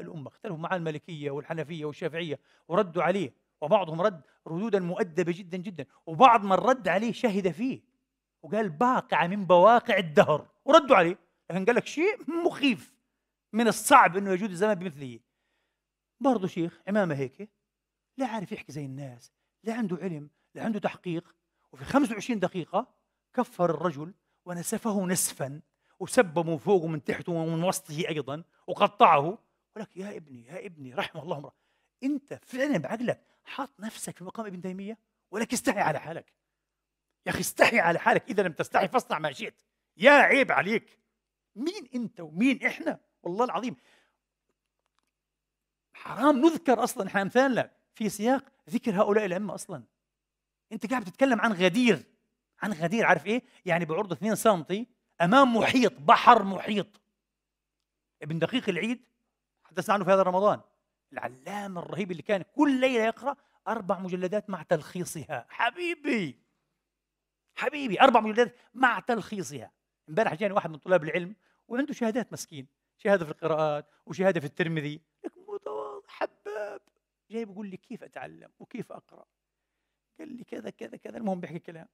الأمة اختلفوا مع المالكية والحنفية والشافعية وردوا عليه وبعضهم رد ردودا مؤدبة جدا جدا وبعض من رد عليه شهد فيه وقال باقعة من بواقع الدهر وردوا عليه لكن قال لك شيء مخيف من الصعب أنه يجود الزمان بمثله برضه شيخ عمامة هيك لا عارف يحكي زي الناس لا عنده علم لا عنده تحقيق وفي 25 دقيقة كفر الرجل ونسفه نسفا وسبه من فوق ومن تحته ومن وسطه أيضا وقطعه يقول لك يا ابني يا ابني رحم الله امرأة انت فعلا بعقلك حاط نفسك في مقام ابن تيميه ولك استحي على حالك يا اخي استحي على حالك اذا لم تستحي فاصنع ما شئت يا عيب عليك مين انت ومين احنا والله العظيم حرام نذكر اصلا احنا امثالنا في سياق ذكر هؤلاء الائمه اصلا انت قاعد تتكلم عن غدير عن غدير عارف ايه يعني بعرضه 2 سم امام محيط بحر محيط ابن دقيق العيد تحدثنا عنه في هذا رمضان العلامة الرهيب اللي كان كل ليلة يقرأ أربع مجلدات مع تلخيصها حبيبي حبيبي أربع مجلدات مع تلخيصها امبارح جاني واحد من طلاب العلم وعنده شهادات مسكين شهادة في القراءات وشهادة في الترمذي متواضع حباب جاي بيقول لي كيف أتعلم وكيف أقرأ قال لي كذا كذا كذا المهم بيحكي كلام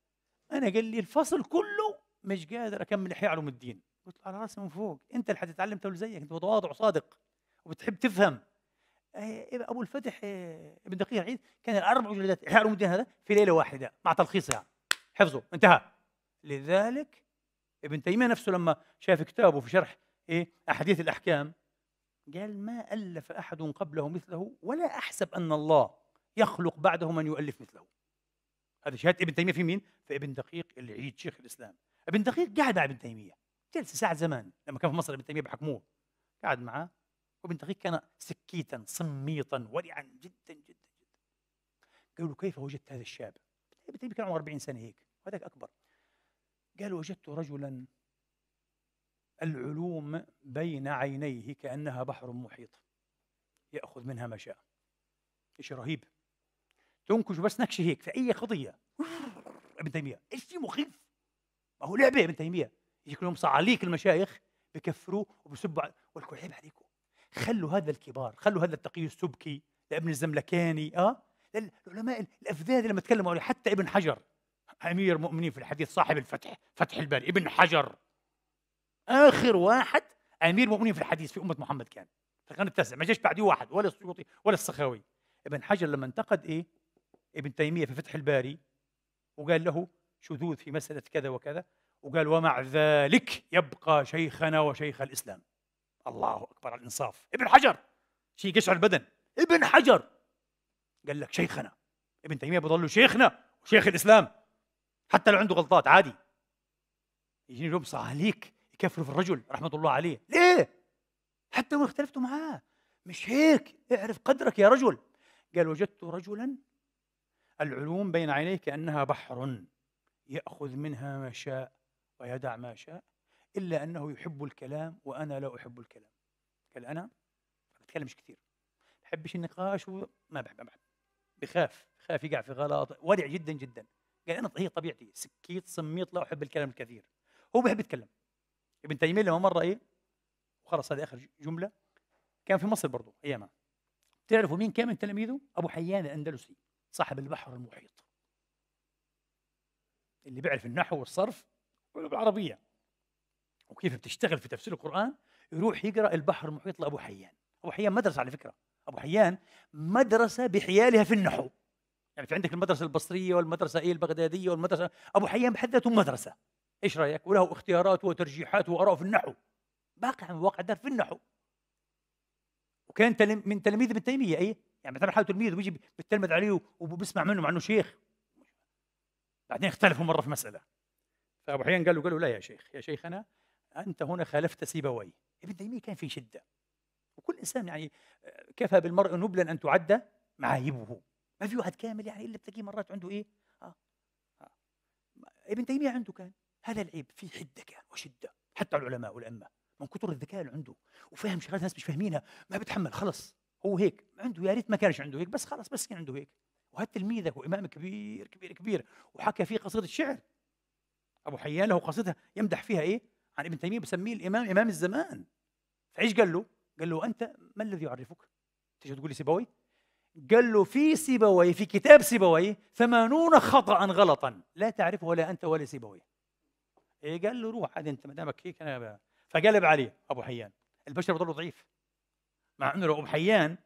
أنا قال لي الفصل كله مش قادر أكمل إحياء علوم الدين قلت له على راسي من فوق أنت اللي حتتعلم تقول زيك أنت متواضع وصادق وبتحب تفهم آه، ابو الفتح آه، ابن دقيق العيد كان الاربع مجلدات احياء علوم الدين هذا في ليله واحده مع تلخيصها يعني حفظه انتهى لذلك ابن تيميه نفسه لما شاف كتابه في شرح ايه احاديث الاحكام قال ما الف احد قبله مثله ولا احسب ان الله يخلق بعده من يؤلف مثله هذا شهاده ابن تيميه في مين؟ في ابن دقيق العيد شيخ الاسلام ابن دقيق قعد مع ابن تيميه جلسه ساعه زمان لما كان في مصر ابن تيميه بحكموه قعد معاه وابن كان سكيتا صميطا ورعا جدا جدا جدا قالوا كيف وجدت هذا الشاب؟ ابن كان عمره 40 سنه هيك وهذاك اكبر قال وجدت رجلا العلوم بين عينيه كانها بحر محيط ياخذ منها ما شاء شيء رهيب تنكش بس نكشه هيك في اي قضيه ابن تيميه ايش في مخيف ما هو لعبه ابن تيميه يجيك يوم صعاليك المشايخ بكفروه وبسبوا والكل عيب عليكم خلوا هذا الكبار خلوا هذا التقي السبكي لابن الزملكاني اه العلماء الافذاذ لما تكلموا عليه حتى ابن حجر امير المؤمنين في الحديث صاحب الفتح فتح الباري ابن حجر اخر واحد امير المؤمنين في الحديث في امه محمد كان في القرن التاسع ما جاش بعده واحد ولا السيوطي ولا السخاوي ابن حجر لما انتقد ايه ابن تيميه في فتح الباري وقال له شذوذ في مساله كذا وكذا وقال ومع ذلك يبقى شيخنا وشيخ الاسلام الله اكبر على الانصاف ابن حجر شيء يقشعر البدن ابن حجر قال لك شيخنا ابن تيميه بضل شيخنا وشيخ الاسلام حتى لو عنده غلطات عادي يجيني يوم صاليك يكفروا في الرجل رحمه الله عليه ليه حتى وان اختلفتوا معاه مش هيك اعرف قدرك يا رجل قال وجدت رجلا العلوم بين عينيه كانها بحر ياخذ منها ما شاء ويدع ما شاء إلا أنه يحب الكلام وأنا لا أحب الكلام قال أنا ما بتكلمش كثير ما بحبش النقاش وما بحب أبعد بخاف بخاف يقع في غلط ورع جدا جدا قال أنا هي طيب، طبيعتي سكيت صميت لا أحب الكلام الكثير هو بحب يتكلم ابن تيمية لما مرة إيه وخلص هذه آخر جملة كان في مصر برضه أيامها تعرفوا مين كان من تلاميذه؟ أبو حيان الأندلسي صاحب البحر المحيط اللي بيعرف النحو والصرف والعربية وكيف بتشتغل في تفسير القرآن يروح يقرأ البحر المحيط لأبو حيان أبو حيان مدرسة على فكرة أبو حيان مدرسة بحيالها في النحو يعني في عندك المدرسة البصرية والمدرسة إيه البغدادية والمدرسة أبو حيان بحد ذاته مدرسة إيش رأيك وله اختيارات وترجيحات وآراء في النحو باقي من واقع الدار في النحو وكان من تلاميذ ابن تيمية أي يعني مثلا حاله تلميذ ويجي بتلمذ عليه وبسمع منه مع أنه شيخ بعدين اختلفوا مرة في مسألة فأبو حيان قال له قال له لا يا شيخ يا شيخ أنا أنت هنا خالفت سيبويه ابن تيمية كان في شدة وكل إنسان يعني آه، كفى بالمرء نبلا أن تعد معايبه ما في واحد كامل يعني إلا بتلاقيه مرات عنده إيه آه. آه. ابن تيمية عنده كان هذا العيب في حدة كان وشدة حتى العلماء والأمة من كثر الذكاء اللي عنده وفاهم شغلات الناس مش فاهمينها ما بتحمل خلص هو هيك عنده يا ريت ما كانش عنده هيك بس خلص بس كان عنده هيك وهذا تلميذك وإمام كبير كبير كبير وحكى فيه قصيدة شعر أبو حيان له قصيدة يمدح فيها إيه عن ابن تيميه بسميه الامام امام الزمان فايش قال له؟ قال له انت ما الذي يعرفك؟ تيجي تقول لي سيبوي؟ قال له في سيبوي في كتاب سيبوي ثمانون خطأ غلطا لا تعرفه ولا أنت ولا سيبوي إيه قال له روح عاد أنت ما دامك هيك أنا فقلب عليه أبو حيان البشر بضلوا ضعيف مع أنه لو أبو حيان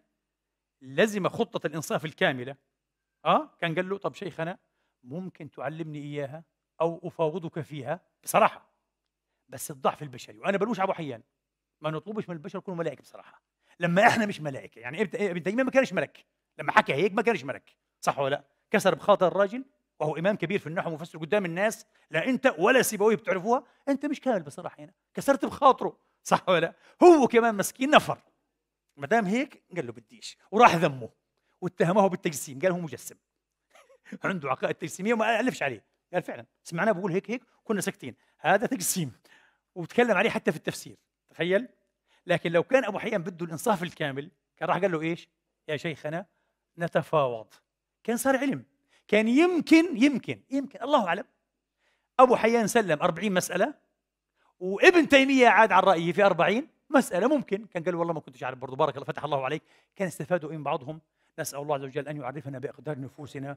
لزم خطة الإنصاف الكاملة أه كان قال له طب شيخنا ممكن تعلمني إياها أو أفاوضك فيها بصراحة بس الضعف البشري وانا بلوش على حيان ما نطلبش من البشر يكونوا ملائكه بصراحه لما احنا مش ملائكه يعني ابن تيميه ما كانش ملك لما حكى هيك ما كانش ملك صح ولا لا كسر بخاطر الراجل وهو امام كبير في النحو مفسر قدام الناس لا انت ولا سيبويه بتعرفوها انت مش كامل بصراحه هنا كسرت بخاطره صح ولا لا هو كمان مسكين نفر ما دام هيك قال له بديش وراح ذمه واتهمه بالتجسيم قال هو مجسم عنده عقائد تجسيميه وما الفش عليه قال فعلا سمعناه بقول هيك هيك كنا ساكتين هذا تجسيم وتكلم عليه حتى في التفسير تخيل لكن لو كان ابو حيان بده الانصاف الكامل كان راح قال له ايش يا شيخنا نتفاوض كان صار علم كان يمكن يمكن يمكن الله اعلم ابو حيان سلم 40 مساله وابن تيميه عاد عن رايه في 40 مساله ممكن كان قال والله ما كنتش اعرف برضه بارك الله فتح الله عليك كان استفادوا من بعضهم نسال الله عز وجل ان يعرفنا باقدار نفوسنا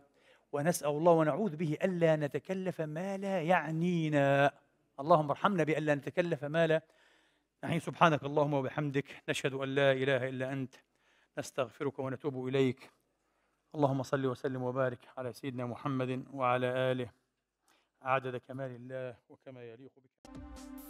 ونسال الله ونعوذ به الا نتكلف ما لا يعنينا اللهم ارحمنا بأن لا نتكلف مالا نحن سبحانك اللهم وبحمدك نشهد أن لا إله إلا أنت نستغفرك ونتوب إليك اللهم صل وسلم وبارك على سيدنا محمد وعلى آله عدد كمال الله وكما يليق بك